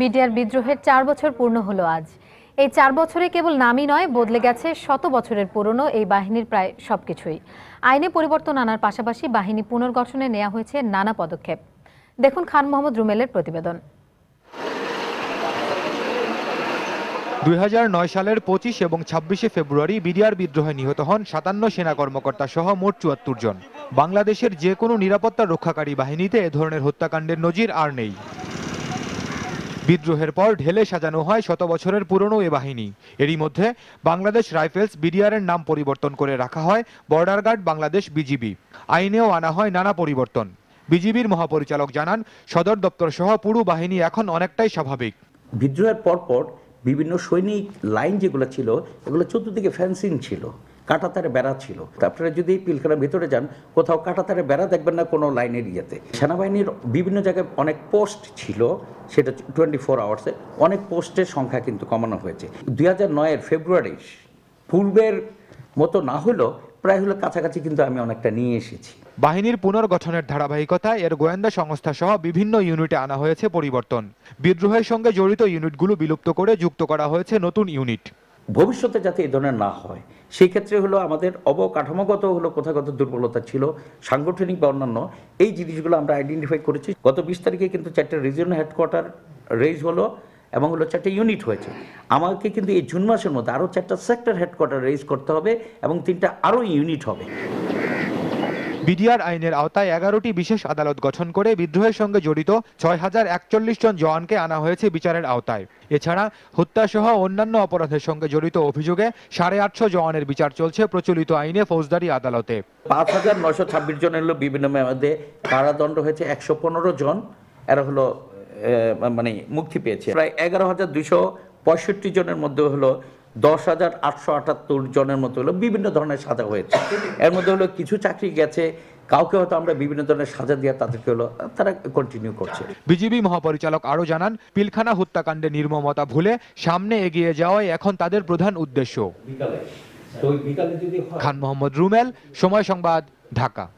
BDR বিদ্রোহের চার বছর পূর্ণ হলো আজ এই চার বছরে কেবল নামই নয় বদলে গেছে শত বছরের পুরনো এই বাহিনীর প্রায় সবকিছুই আইনে পরিবর্তন আনার পাশাপাশি বাহিনী পুনর্গঠনে নেওয়া হয়েছে নানা পদক্ষেপ দেখুন খান মোহাম্মদ রুমেলের প্রতিবেদন দুই নয় সালের পঁচিশ এবং ছাব্বিশে ফেব্রুয়ারি বিডিআর বিদ্রোহে নিহত হন সাতান্ন সেনা কর্মকর্তা সহ মোট চুয়াত্তর জন বাংলাদেশের যে কোনো নিরাপত্তা রক্ষাকারী বাহিনীতে এ ধরনের হত্যাকাণ্ডের নজির আর নেই বিদ্রোহের পর ঢেলে সাজানো হয় শত বছরের পুরনো এ বাহিনী এরই মধ্যে বাংলাদেশ রাইফেলস বিডিআরের নাম পরিবর্তন করে রাখা হয় বর্ডার গার্ড বাংলাদেশ বিজিবি আইনেও আনা হয় নানা পরিবর্তন বিজিবির মহাপরিচালক জানান সদর দপ্তর সহ পুরো বাহিনী এখন অনেকটাই স্বাভাবিক বিদ্রোহের পরপর বিভিন্ন সৈনিক লাইন যেগুলো ছিল এগুলো চতুর্দিকে ফ্যান্সিং ছিল কাটাতারে বেড়া ছিল আপনারা যদি পিলখানার ভিতরে যান কোথাও কাটাতারে বেড়া দেখবেন না কোনো লাইনের ইয়েতে সেনাবাহিনীর বিভিন্ন জায়গায় অনেক পোস্ট ছিল সেটা টোয়েন্টি ফোর আওয়ার্সে অনেক পোস্টের সংখ্যা কিন্তু কমানো হয়েছে দুই হাজার নয়ের ফেব্রুয়ারি পূর্বের মতো না হলেও প্রায় হলো কাছাকাছি কিন্তু আমি অনেকটা নিয়ে এসেছি বাহিনীর পুনর্গঠনের ধারাবাহিকতায় এর গোয়েন্দা সংস্থা সহ বিভিন্ন ইউনিটে আনা হয়েছে পরিবর্তন বিদ্রোহের সঙ্গে জড়িত ইউনিটগুলো বিলুপ্ত করে যুক্ত করা হয়েছে নতুন ইউনিট ভবিষ্যতে যাতে এই ধরনের না হয় সেই ক্ষেত্রে হলো আমাদের অবকাঠামোগত হলো কোথাগত দুর্বলতা ছিল সাংগঠনিক বা অন্যান্য এই জিনিসগুলো আমরা আইডেন্টিফাই করেছি গত বিশ তারিখে কিন্তু চারটে রিজিওনাল হেডকোয়ার্টার রেজ হলো এবং হলো চারটে ইউনিট হয়েছে আমাকে কিন্তু এই জুন মাসের মধ্যে আরও চারটা সেক্টর হেডকোয়ার্টার রেজ করতে হবে এবং তিনটা আরও ইউনিট হবে বিডিআর আইনের আওতায় এগারোটি বিশেষ আদালত গঠন করে বিদ্রোহের সঙ্গে জড়িত ছয় হাজার একচল্লিশ জন জওয়ানকে আনা হয়েছে বিচারের আওতায় এছাড়া হত্যাসহ অন্যান্য অপরাধের সঙ্গে জড়িত অভিযোগে সাড়ে আটশো জওয়ানের বিচার চলছে প্রচলিত আইনে ফৌজদারি আদালতে পাঁচ হাজার নশো ছাব্বিশ জনের বিভিন্ন মেয়াদে কারাদণ্ড হয়েছে একশো পনেরো জন এরা হলো মানে মুক্তি পেয়েছে প্রায় এগারো হাজার দুশো পঁয়ষট্টি জনের মধ্যে হলো দশ হাজার আটশো আটাত্তর জনের মতো হলো বিভিন্ন ধরনের সাজা হয়েছে এর মধ্যে হলো কিছু চাকরি গেছে কাউকে হয়তো আমরা বিভিন্ন ধরনের সাজা দিয়ে তাদেরকে হলো তারা কন্টিনিউ করছে বিজিবি মহাপরিচালক আরও জানান পিলখানা হত্যাকাণ্ডে নির্মমতা ভুলে সামনে এগিয়ে যাওয়াই এখন তাদের প্রধান উদ্দেশ্য খান মোহাম্মদ রুমেল সময় সংবাদ ঢাকা